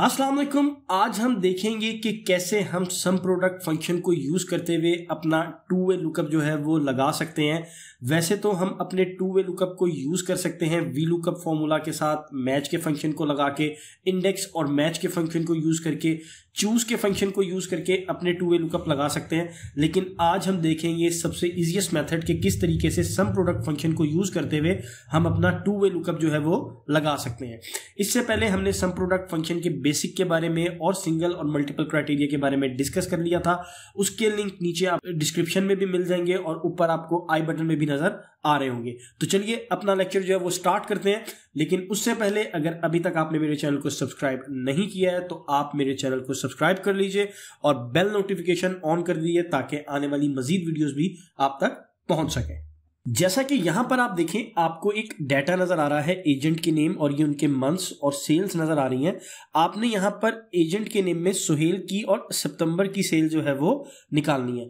अस्सलाम वालेकुम आज हम देखेंगे कि कैसे हम सम प्रोडक्ट फंक्शन को यूज़ करते हुए अपना टू वे लुकअप जो है वो लगा सकते हैं वैसे तो हम अपने टू वे लुकअप को यूज़ कर सकते हैं वी लुकअप फॉर्मूला के साथ मैच के फंक्शन को लगा के इंडेक्स और मैच के फंक्शन को यूज़ करके चूज़ के फंक्शन को यूज़ करके अपने टू वे लुकअप लगा सकते हैं लेकिन आज हम देखेंगे सबसे ईजिएस्ट मेथड के किस तरीके से सम प्रोडक्ट फंक्शन को यूज़ करते हुए हम अपना टू वे लुकअप जो है वो लगा सकते हैं इससे पहले हमने सम प्रोडक्ट फंक्शन के बेसिक के बारे में और सिंगल और मल्टीपल क्राइटेरिया के बारे में डिस्कस कर लिया था उसके लिंक नीचे आप डिस्क्रिप्शन में भी मिल जाएंगे और ऊपर आपको आई बटन में भी नजर आ रहे होंगे तो चलिए अपना लेक्चर जो है वो स्टार्ट करते हैं लेकिन उससे पहले अगर अभी तक आपने मेरे चैनल को सब्सक्राइब नहीं किया है तो आप मेरे चैनल को सब्सक्राइब कर लीजिए और बेल नोटिफिकेशन ऑन कर दीजिए ताकि आने वाली मजीद वीडियोस भी आप तक पहुंच सकें जैसा कि यहां पर आप देखें आपको एक डाटा नजर आ रहा है एजेंट के नेम और ये उनके मंथ्स और सेल्स नजर आ रही हैं आपने यहां पर एजेंट के नेम में सुहेल की और सितंबर की सेल जो है वो निकालनी है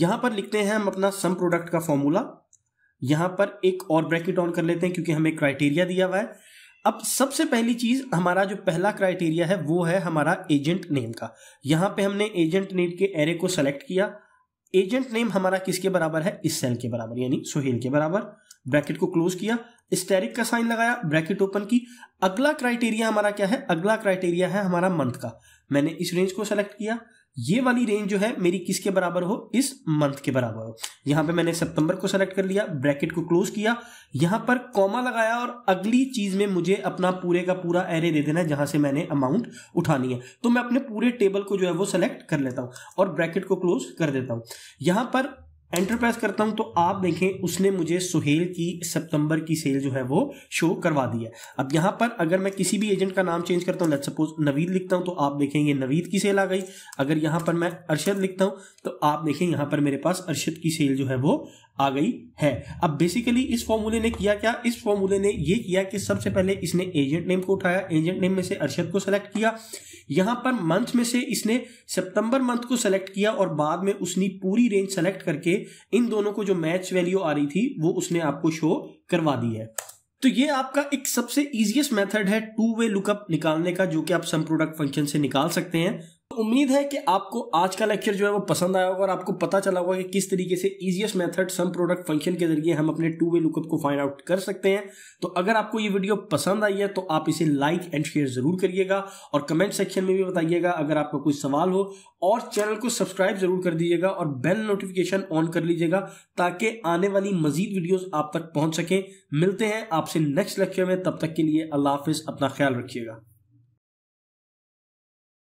यहां पर लिखते हैं हम अपना सम प्रोडक्ट का फॉर्मूला यहां पर एक और ब्रैकेट ऑन कर लेते हैं क्योंकि हमें क्राइटेरिया दिया हुआ है अब सबसे पहली चीज हमारा जो पहला क्राइटेरिया है वो है हमारा एजेंट नेम का यहां पे हमने एजेंट नेम के एरे को सेलेक्ट किया एजेंट नेम हमारा किसके बराबर है इस सेल के बराबर यानी सुहेल के बराबर ब्रैकेट को क्लोज किया स्टेरिक का साइन लगाया ब्रैकेट ओपन की अगला क्राइटेरिया हमारा क्या है अगला क्राइटेरिया है हमारा मंथ का मैंने इस रेंज को सेलेक्ट किया ये वाली रेंज जो है मेरी किसके बराबर हो इस मंथ के बराबर हो यहां पे मैंने सितंबर को सेलेक्ट कर लिया ब्रैकेट को क्लोज किया यहां पर कॉमा लगाया और अगली चीज में मुझे अपना पूरे का पूरा एरे दे देना है जहां से मैंने अमाउंट उठानी है तो मैं अपने पूरे टेबल को जो है वो सेलेक्ट कर लेता हूं और ब्रैकेट को क्लोज कर देता हूं यहां पर एंटर प्रेस करता हूं तो आप देखें उसने मुझे सुहेल की सितंबर की सेल जो है वो शो करवा दी है अब यहां पर अगर मैं किसी भी एजेंट का नाम चेंज करता हूं लेट सपोज नवीद लिखता हूं तो आप देखेंगे नवीद की सेल आ गई अगर यहां पर मैं अरशद लिखता हूं तो आप देखें यहां पर मेरे पास अरशद की सेल जो है वो आ गई है अब बेसिकली इस फॉर्मूले ने किया क्या इस फॉर्मूले ने ये किया कि सबसे पहले इसने एजेंट नेम को उठाया एजेंट नेम में से अरशद को सेलेक्ट किया यहां पर मंथ में से इसने सितंबर मंथ को सेलेक्ट किया और बाद में उसने पूरी रेंज सेलेक्ट करके इन दोनों को जो मैच वैल्यू आ रही थी वो उसने आपको शो करवा दी है तो ये आपका एक सबसे इजीएस्ट मेथड है टू वे लुकअप निकालने का जो कि आप सम प्रोडक्ट फंक्शन से निकाल सकते हैं उम्मीद है कि आपको आज का लेक्चर जो है वो पसंद आया होगा और आपको पता चला होगा कि किस तरीके से easiest method sum product function के जरिए हम अपने टू वे लुकअप को फाइंड आउट कर सकते हैं तो अगर आपको ये वीडियो पसंद आई है तो आप इसे लाइक एंड शेयर जरूर करिएगा और कमेंट सेक्शन में भी बताइएगा अगर आपका कोई सवाल हो और चैनल को सब्सक्राइब जरूर कर दीजिएगा और बेल नोटिफिकेशन ऑन कर लीजिएगा ताकि आने वाली मजीद वीडियोज आप तक पहुंच सकें मिलते हैं आपसे नेक्स्ट लेक्चर में तब तक के लिए अल्लाह हाफिज अपना ख्याल रखिएगा